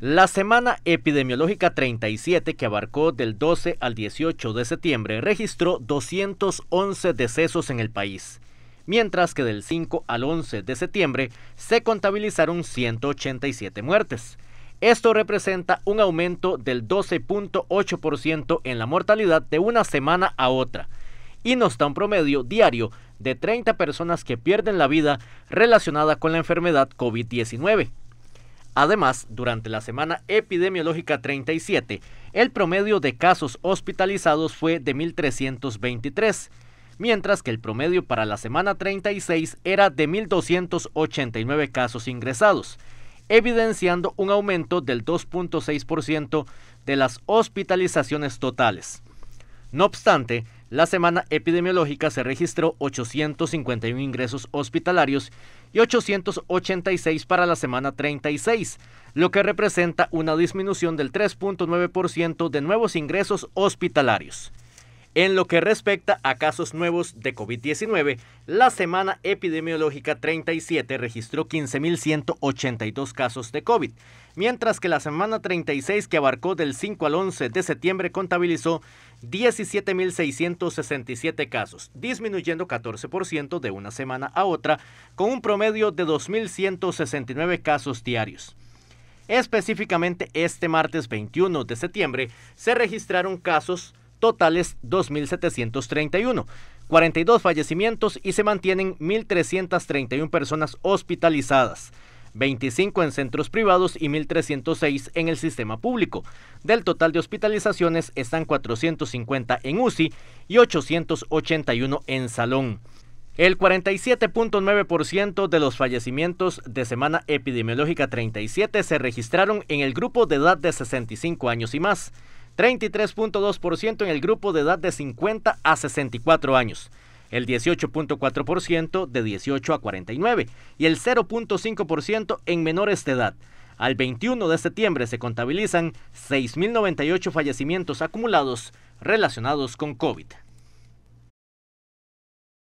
La semana epidemiológica 37, que abarcó del 12 al 18 de septiembre, registró 211 decesos en el país, mientras que del 5 al 11 de septiembre se contabilizaron 187 muertes. Esto representa un aumento del 12.8% en la mortalidad de una semana a otra y nos da un promedio diario de 30 personas que pierden la vida relacionada con la enfermedad COVID-19. Además, durante la semana epidemiológica 37, el promedio de casos hospitalizados fue de 1.323, mientras que el promedio para la semana 36 era de 1.289 casos ingresados, evidenciando un aumento del 2.6% de las hospitalizaciones totales. No obstante, la semana epidemiológica se registró 851 ingresos hospitalarios y 886 para la semana 36, lo que representa una disminución del 3.9% de nuevos ingresos hospitalarios. En lo que respecta a casos nuevos de COVID-19, la semana epidemiológica 37 registró 15.182 casos de COVID, mientras que la semana 36 que abarcó del 5 al 11 de septiembre contabilizó 17.667 casos, disminuyendo 14% de una semana a otra, con un promedio de 2.169 casos diarios. Específicamente este martes 21 de septiembre se registraron casos totales 2.731. 42 fallecimientos y se mantienen 1.331 personas hospitalizadas, 25 en centros privados y 1.306 en el sistema público. Del total de hospitalizaciones están 450 en UCI y 881 en salón. El 47.9% de los fallecimientos de semana epidemiológica 37 se registraron en el grupo de edad de 65 años y más. 33.2% en el grupo de edad de 50 a 64 años, el 18.4% de 18 a 49 y el 0.5% en menores de edad. Al 21 de septiembre se contabilizan 6.098 fallecimientos acumulados relacionados con COVID.